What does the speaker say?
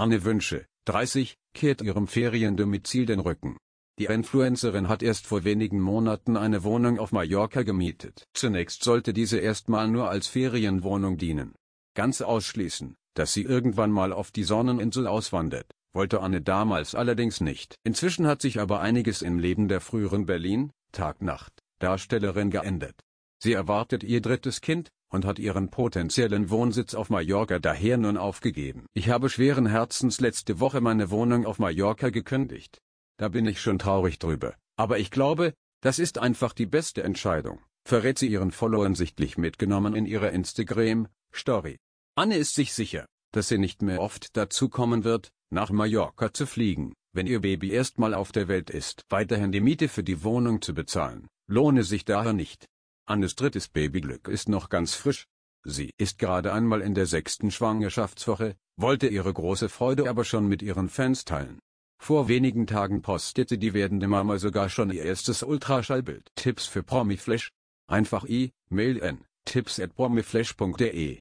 Anne Wünsche, 30, kehrt ihrem Feriendomizil den Rücken. Die Influencerin hat erst vor wenigen Monaten eine Wohnung auf Mallorca gemietet. Zunächst sollte diese erstmal nur als Ferienwohnung dienen. Ganz ausschließen, dass sie irgendwann mal auf die Sonneninsel auswandert, wollte Anne damals allerdings nicht. Inzwischen hat sich aber einiges im Leben der früheren Berlin, Tag-Nacht, Darstellerin geändert. Sie erwartet ihr drittes Kind und hat ihren potenziellen Wohnsitz auf Mallorca daher nun aufgegeben. Ich habe schweren Herzens letzte Woche meine Wohnung auf Mallorca gekündigt. Da bin ich schon traurig drüber. Aber ich glaube, das ist einfach die beste Entscheidung, verrät sie ihren Followern sichtlich mitgenommen in ihrer Instagram-Story. Anne ist sich sicher, dass sie nicht mehr oft dazu kommen wird, nach Mallorca zu fliegen, wenn ihr Baby erstmal auf der Welt ist. Weiterhin die Miete für die Wohnung zu bezahlen, lohne sich daher nicht. Annes drittes Babyglück ist noch ganz frisch. Sie ist gerade einmal in der sechsten Schwangerschaftswoche, wollte ihre große Freude aber schon mit ihren Fans teilen. Vor wenigen Tagen postete die werdende Mama sogar schon ihr erstes Ultraschallbild. Tipps für Promiflash? Einfach i-Mail n tipps at promiflash.de